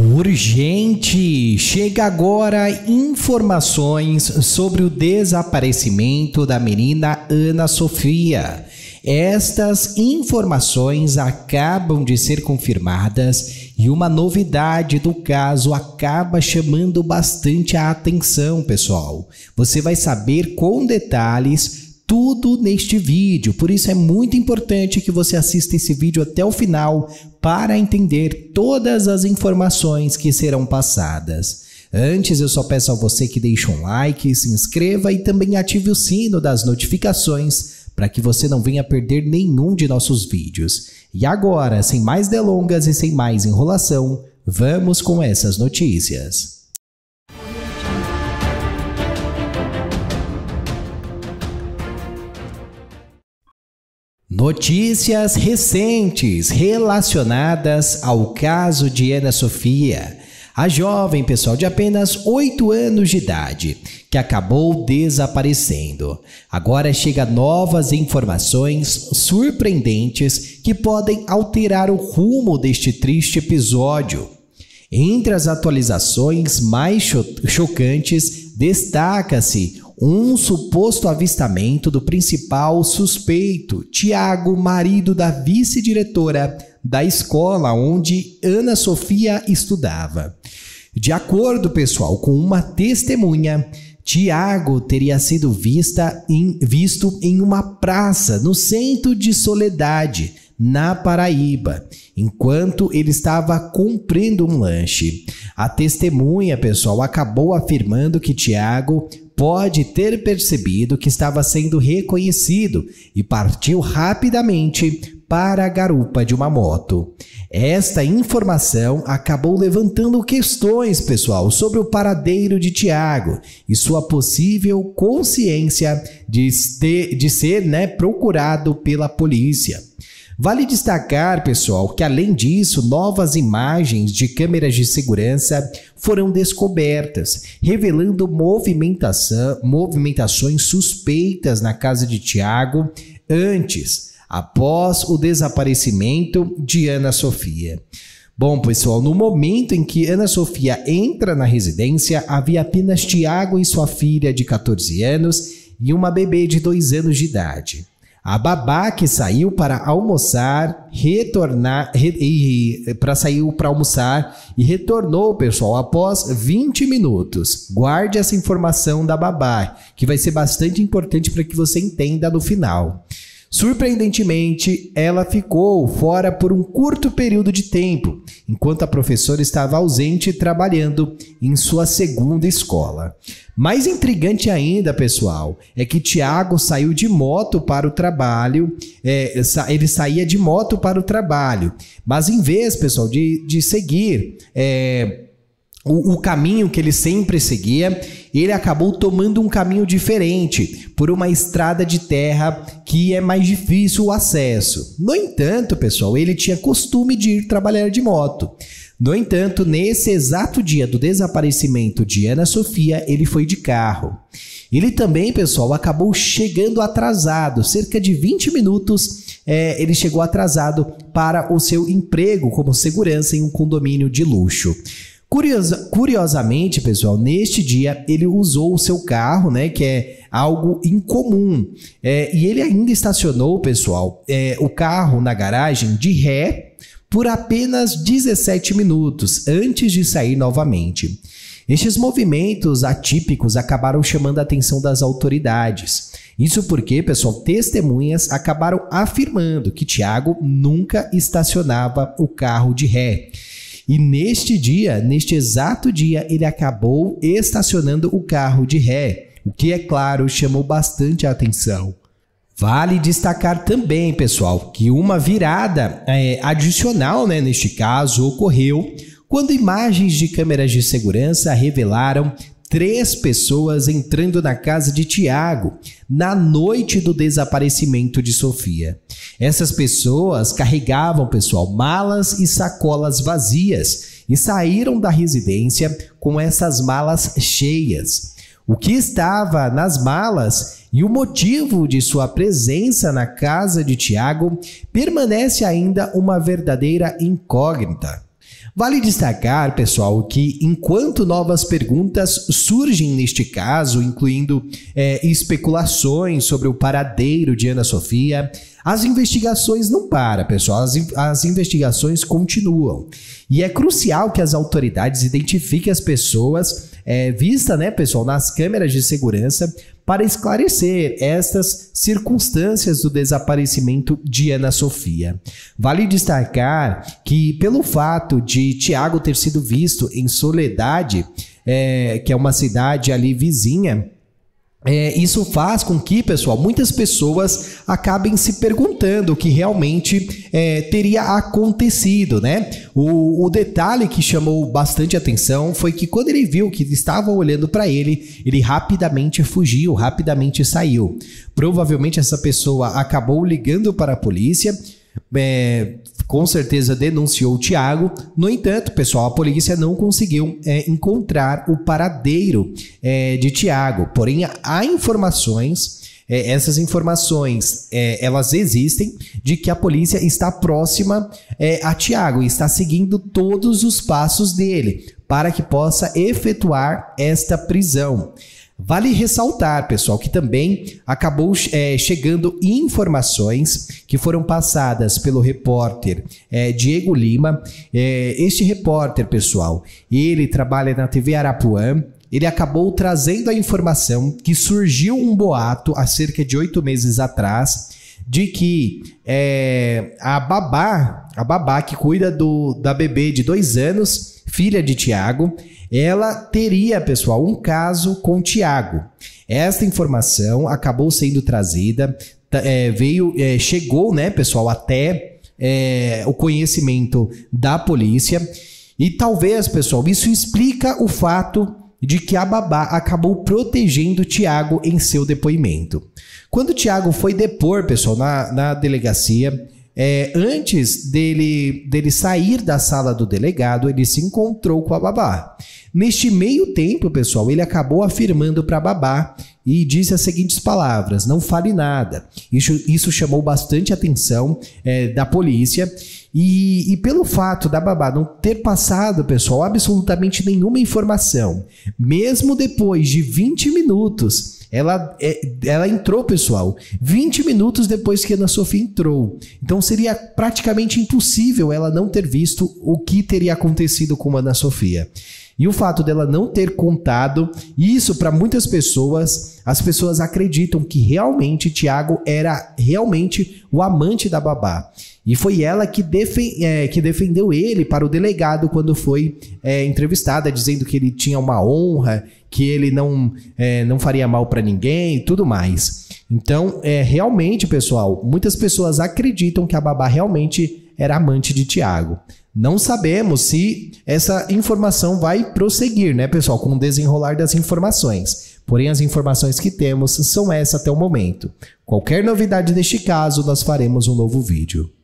Urgente! Chega agora informações sobre o desaparecimento da menina Ana Sofia. Estas informações acabam de ser confirmadas e uma novidade do caso acaba chamando bastante a atenção, pessoal. Você vai saber com detalhes tudo neste vídeo. Por isso é muito importante que você assista esse vídeo até o final para entender todas as informações que serão passadas. Antes, eu só peço a você que deixe um like, se inscreva e também ative o sino das notificações para que você não venha perder nenhum de nossos vídeos. E agora, sem mais delongas e sem mais enrolação, vamos com essas notícias. Notícias recentes relacionadas ao caso de Ana Sofia, a jovem pessoal de apenas 8 anos de idade, que acabou desaparecendo. Agora chega novas informações surpreendentes que podem alterar o rumo deste triste episódio. Entre as atualizações mais chocantes, destaca-se um suposto avistamento do principal suspeito, Tiago, marido da vice-diretora da escola onde Ana Sofia estudava. De acordo, pessoal, com uma testemunha, Tiago teria sido vista em, visto em uma praça no centro de Soledade na Paraíba, enquanto ele estava comprando um lanche. A testemunha, pessoal, acabou afirmando que Tiago pode ter percebido que estava sendo reconhecido e partiu rapidamente para a garupa de uma moto. Esta informação acabou levantando questões, pessoal, sobre o paradeiro de Tiago e sua possível consciência de, de ser né, procurado pela polícia. Vale destacar, pessoal, que além disso, novas imagens de câmeras de segurança foram descobertas, revelando movimentações suspeitas na casa de Tiago antes, após o desaparecimento de Ana Sofia. Bom, pessoal, no momento em que Ana Sofia entra na residência, havia apenas Tiago e sua filha de 14 anos e uma bebê de 2 anos de idade. A babá que saiu para almoçar, retornar re, para saiu para almoçar e retornou, pessoal, após 20 minutos. Guarde essa informação da babá, que vai ser bastante importante para que você entenda no final. Surpreendentemente, ela ficou fora por um curto período de tempo, enquanto a professora estava ausente trabalhando em sua segunda escola. Mais intrigante ainda, pessoal, é que Tiago saiu de moto para o trabalho, é, ele saía de moto para o trabalho, mas em vez, pessoal, de, de seguir. É, o, o caminho que ele sempre seguia, ele acabou tomando um caminho diferente, por uma estrada de terra que é mais difícil o acesso. No entanto, pessoal, ele tinha costume de ir trabalhar de moto. No entanto, nesse exato dia do desaparecimento de Ana Sofia, ele foi de carro. Ele também, pessoal, acabou chegando atrasado, cerca de 20 minutos. É, ele chegou atrasado para o seu emprego como segurança em um condomínio de luxo. Curiosa, curiosamente, pessoal, neste dia ele usou o seu carro, né? Que é algo incomum. É, e ele ainda estacionou, pessoal, é, o carro na garagem de ré por apenas 17 minutos antes de sair novamente. Estes movimentos atípicos acabaram chamando a atenção das autoridades. Isso porque, pessoal, testemunhas acabaram afirmando que Tiago nunca estacionava o carro de ré e neste dia, neste exato dia, ele acabou estacionando o carro de ré, o que, é claro, chamou bastante a atenção. Vale destacar também, pessoal, que uma virada é, adicional né, neste caso ocorreu quando imagens de câmeras de segurança revelaram três pessoas entrando na casa de Tiago na noite do desaparecimento de Sofia. Essas pessoas carregavam, pessoal, malas e sacolas vazias e saíram da residência com essas malas cheias. O que estava nas malas e o motivo de sua presença na casa de Tiago permanece ainda uma verdadeira incógnita. Vale destacar, pessoal, que enquanto novas perguntas surgem neste caso, incluindo é, especulações sobre o paradeiro de Ana Sofia, as investigações não param, pessoal. As, as, investigações continuam. E é crucial que as autoridades identifiquem as pessoas é, vista, né, pessoal, nas câmeras de segurança para esclarecer estas circunstâncias do desaparecimento de Ana Sofia. Vale destacar que, pelo fato de Tiago ter sido visto em Soledade, é, que é uma cidade ali vizinha, é, isso faz com que, pessoal, muitas pessoas acabem se perguntando o que realmente é, teria acontecido, né? O, o, detalhe que chamou bastante atenção foi que quando ele viu que estavam olhando para ele, ele rapidamente fugiu, rapidamente saiu. Provavelmente essa pessoa acabou ligando para a polícia, é, com certeza denunciou o Tiago. No entanto, pessoal, a polícia não conseguiu é, encontrar o paradeiro é, de Tiago. Porém, há informações. É, essas informações é, elas existem de que a polícia está próxima é, a Tiago e está seguindo todos os passos dele para que possa efetuar esta prisão. Vale ressaltar, pessoal, que também acabou é, chegando informações que foram passadas pelo repórter é, Diego Lima. É, este repórter, pessoal, ele trabalha na TV Arapuã. Ele acabou trazendo a informação que surgiu um boato há cerca de oito meses atrás de que é, a babá, a babá que cuida do, da bebê de dois anos, filha de Tiago, ela teria, pessoal, um caso com Tiago. Esta informação acabou sendo trazida, é, veio, é, chegou, né, pessoal, até é, o conhecimento da polícia. E talvez, pessoal, isso explica o fato de que a babá acabou protegendo Tiago em seu depoimento. Quando Tiago foi depor, pessoal, na, na delegacia, é, antes dele, dele sair da sala do delegado, ele se encontrou com a babá. Neste meio tempo, pessoal, ele acabou afirmando para a babá e disse as seguintes palavras: não fale nada. Isso, isso chamou bastante atenção é, da polícia. E, e, pelo fato da babá não ter passado, pessoal, absolutamente nenhuma informação, mesmo depois de 20 minutos, ela, é, ela entrou, pessoal, 20 minutos depois que a Ana Sofia entrou. Então seria praticamente impossível ela não ter visto o que teria acontecido com a Ana Sofia. E o fato dela não ter contado isso para muitas pessoas, as pessoas acreditam que realmente Tiago era realmente o amante da babá. E foi ela que, defen é, que defendeu ele para o delegado quando foi é, entrevistada, dizendo que ele tinha uma honra, que ele não, é, não faria mal para ninguém e tudo mais. Então, é, realmente, pessoal, muitas pessoas acreditam que a babá realmente era amante de Tiago. Não sabemos se essa informação vai prosseguir, né, pessoal, com o desenrolar das informações. Porém, as informações que temos são essas até o momento. Qualquer novidade deste caso, nós faremos um novo vídeo.